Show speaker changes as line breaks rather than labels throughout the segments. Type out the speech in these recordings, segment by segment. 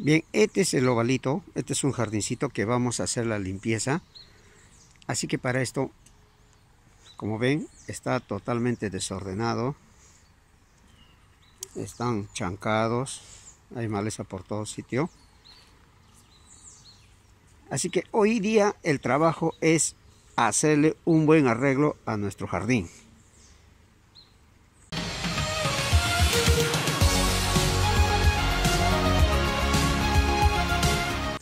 Bien, este es el ovalito, este es un jardincito que vamos a hacer la limpieza. Así que para esto, como ven, está totalmente desordenado. Están chancados, hay maleza por todo sitio. Así que hoy día el trabajo es hacerle un buen arreglo a nuestro jardín.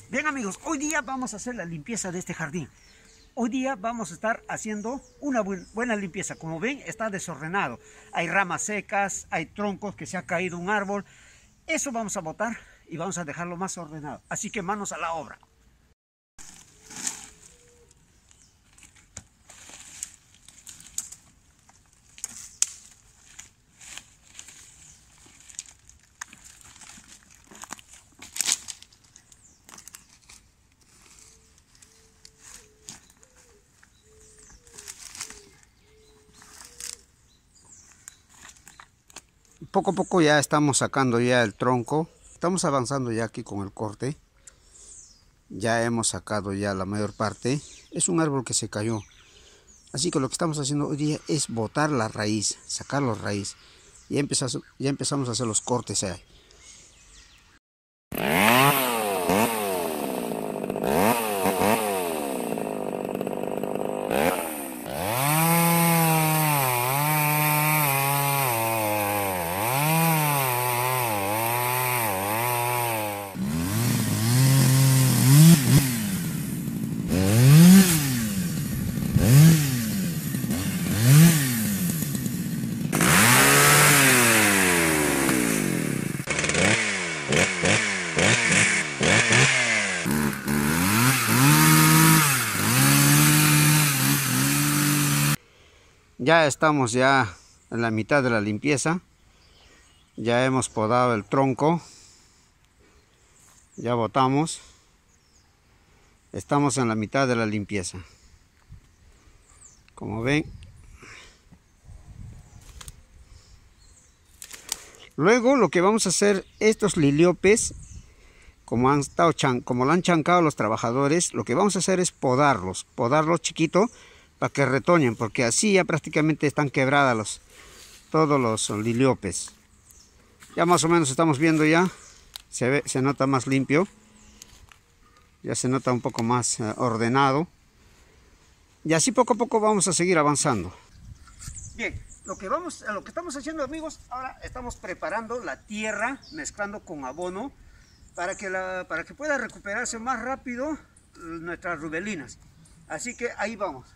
Bien amigos, hoy día vamos a hacer la limpieza de este jardín. Hoy día vamos a estar haciendo una buena limpieza. Como ven, está desordenado. Hay ramas secas, hay troncos que se ha caído un árbol. Eso vamos a botar y vamos a dejarlo más ordenado. Así que manos a la obra. poco a poco ya estamos sacando ya el tronco. Estamos avanzando ya aquí con el corte. Ya hemos sacado ya la mayor parte. Es un árbol que se cayó. Así que lo que estamos haciendo hoy día es botar la raíz, sacar la raíz. Ya empezamos, ya empezamos a hacer los cortes ahí. Eh. ya estamos ya en la mitad de la limpieza ya hemos podado el tronco ya botamos estamos en la mitad de la limpieza como ven luego lo que vamos a hacer estos liliopes como han estado como lo han chancado los trabajadores lo que vamos a hacer es podarlos podarlos chiquito para que retoñen, porque así ya prácticamente están quebradas los, todos los liliopes. Ya más o menos estamos viendo ya, se, ve, se nota más limpio, ya se nota un poco más eh, ordenado. Y así poco a poco vamos a seguir avanzando. Bien, lo que, vamos, lo que estamos haciendo amigos, ahora estamos preparando la tierra, mezclando con abono, para que, la, para que pueda recuperarse más rápido eh, nuestras rubelinas. Así que ahí vamos.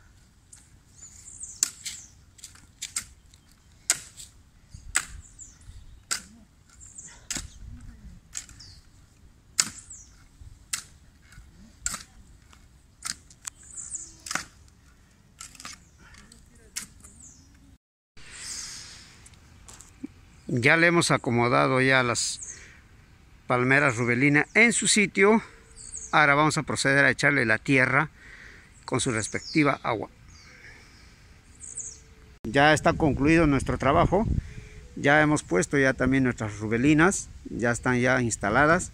ya le hemos acomodado ya las palmeras rubelina en su sitio ahora vamos a proceder a echarle la tierra con su respectiva agua ya está concluido nuestro trabajo ya hemos puesto ya también nuestras rubelinas ya están ya instaladas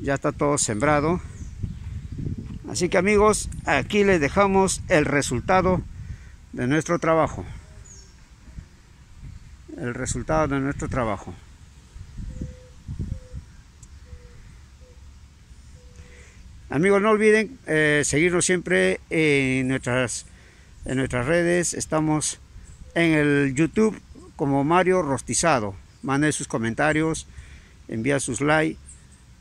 ya está todo sembrado así que amigos aquí les dejamos el resultado de nuestro trabajo el resultado de nuestro trabajo. Amigos, no olviden eh, seguirnos siempre en nuestras, en nuestras redes. Estamos en el YouTube como Mario Rostizado. Mande sus comentarios, envía sus likes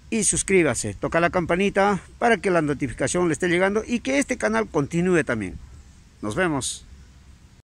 y suscríbase. Toca la campanita para que la notificación le esté llegando y que este canal continúe también. Nos vemos.